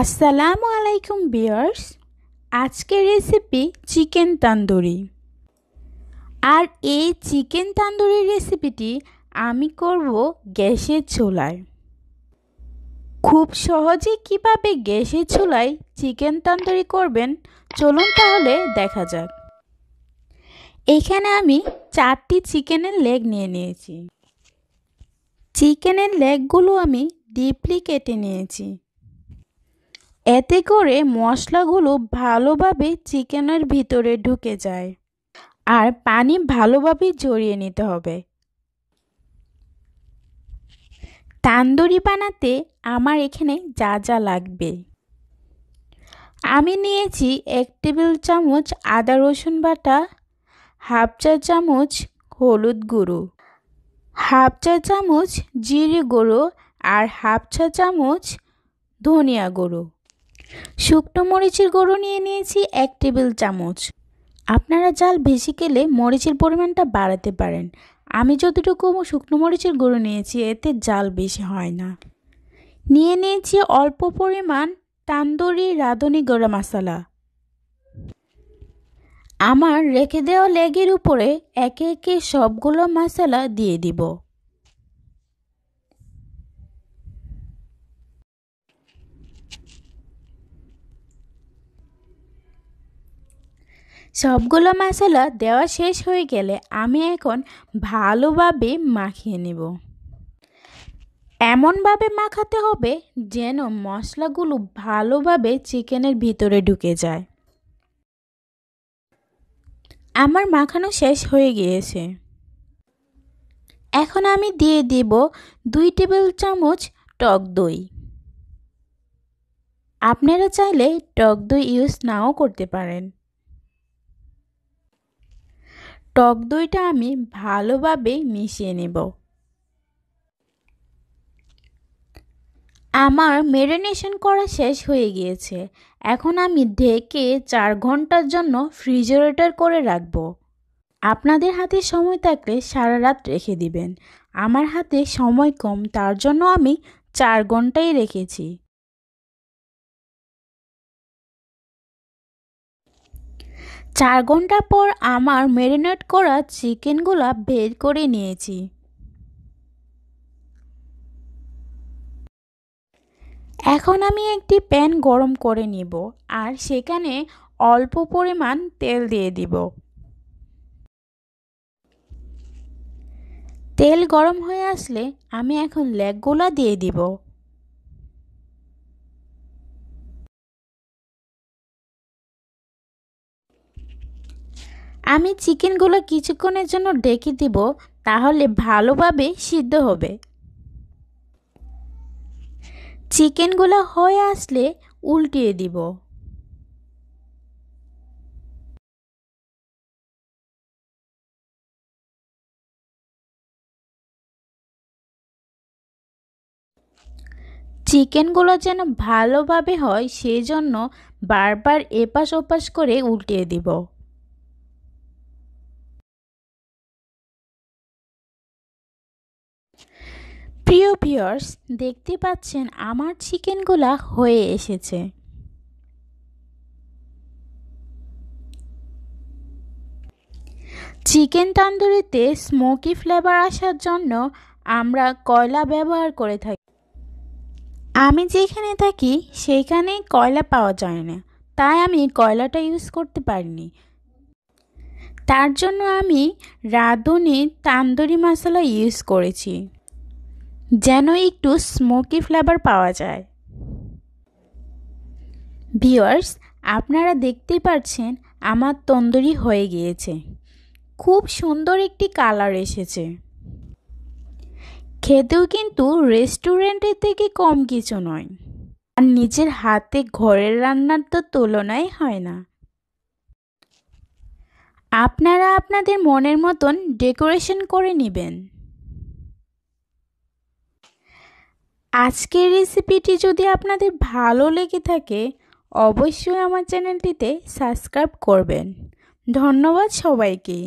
আসসালামু আলাইকুম বিয়ার্স আজকের রেসিপি চিকেন তান্দুরি আর এই চিকেন তান্দুরি রেসিপিটি আমি করব গ্যাসের ছোলায় খুব সহজে কিভাবে গ্যাসের ছোলায় চিকেন তান্দুরি করবেন চলুন তাহলে দেখা যাক এখানে আমি চারটি চিকেনের লেগ নিয়ে নিয়েছি চিকেনের লেগগুলো আমি ডিপলি কেটে নিয়েছি এতে করে মশলাগুলো ভালোভাবে চিকেনের ভিতরে ঢুকে যায় আর পানি ভালোভাবে জড়িয়ে নিতে হবে তান্দুরি বানাতে আমার এখানে যা যা লাগবে আমি নিয়েছি এক টেবিল চামচ আদা রসুন বাটা হাফ চা চামচ হলুদ গুঁড়ো হাফ চা চামচ জিরে গুঁড়ো আর হাফ চা চামচ ধনিয়া গুঁড়ো শুকনো মরিচের গুঁড়ো নিয়ে নিয়েছি এক টেবিল চামচ আপনারা জাল বেশি কেলে মরিচের পরিমাণটা বাড়াতে পারেন আমি যতটুকু শুকনো মরিচের গুঁড়ো নিয়েছি এতে জাল বেশি হয় না নিয়ে নিয়েছি অল্প পরিমাণ তান্দুরি রাঁধুনি গরম মশলা আমার রেখে দেওয়া লেগের উপরে একে একে সবগুলো মশলা দিয়ে দিব সবগুলো মশলা দেওয়া শেষ হয়ে গেলে আমি এখন ভালোভাবে মাখিয়ে নেব এমনভাবে মাখাতে হবে যেন মশলাগুলো ভালোভাবে চিকেনের ভিতরে ঢুকে যায় আমার মাখানো শেষ হয়ে গিয়েছে এখন আমি দিয়ে দিব দুই টেবিল চামচ টক দই আপনারা চাইলে টক দই ইউজ নাও করতে পারেন টক দইটা আমি ভালোভাবে মিশিয়ে নেব আমার ম্যারিনেশন করা শেষ হয়ে গিয়েছে এখন আমি ঢেকে চার ঘন্টার জন্য ফ্রিজারেটর করে রাখব আপনাদের হাতে সময় থাকলে সারা রাত রেখে দিবেন আমার হাতে সময় কম তার জন্য আমি চার ঘন্টাই রেখেছি চার ঘন্টা পর আমার ম্যারিনেট করা চিকেনগুলা বের করে নিয়েছি এখন আমি একটি প্যান গরম করে নিব আর সেখানে অল্প পরিমাণ তেল দিয়ে দিব তেল গরম হয়ে আসলে আমি এখন লেগগুলা দিয়ে দিব আমি চিকেনগুলো কিছুক্ষণের জন্য ডেকে দিব তাহলে ভালোভাবে সিদ্ধ হবে চিকেনগুলো হয়ে আসলে উল্টিয়ে দিব চিকেনগুলো যেন ভালোভাবে হয় সেই জন্য বারবার এপাশ ওপাশ করে উল্টিয়ে দিব ভিওর্স দেখতে পাচ্ছেন আমার চিকেনগুলা হয়ে এসেছে চিকেন তান্দুরিতে স্মোকি ফ্লেভার আসার জন্য আমরা কয়লা ব্যবহার করে থাকি আমি যেখানে থাকি সেখানে কয়লা পাওয়া যায় না তাই আমি কয়লাটা ইউজ করতে পারিনি তার জন্য আমি রাঁধুনি তান্দুরি মশলা ইউজ করেছি যেন একটু স্মোকি ফ্লেভার পাওয়া যায় ভিওয়ার্স আপনারা দেখতেই পাচ্ছেন আমার তন্দুরি হয়ে গিয়েছে খুব সুন্দর একটি কালার এসেছে খেতেও কিন্তু রেস্টুরেন্টের থেকে কম কিছু নয় আর নিজের হাতে ঘরের রান্নার তো তুলনাই হয় না আপনারা আপনাদের মনের মতন ডেকোরেশন করে নেবেন আজকের রেসিপিটি যদি আপনাদের ভালো লেগে থাকে অবশ্যই আমার চ্যানেলটিতে সাবস্ক্রাইব করবেন ধন্যবাদ সবাইকে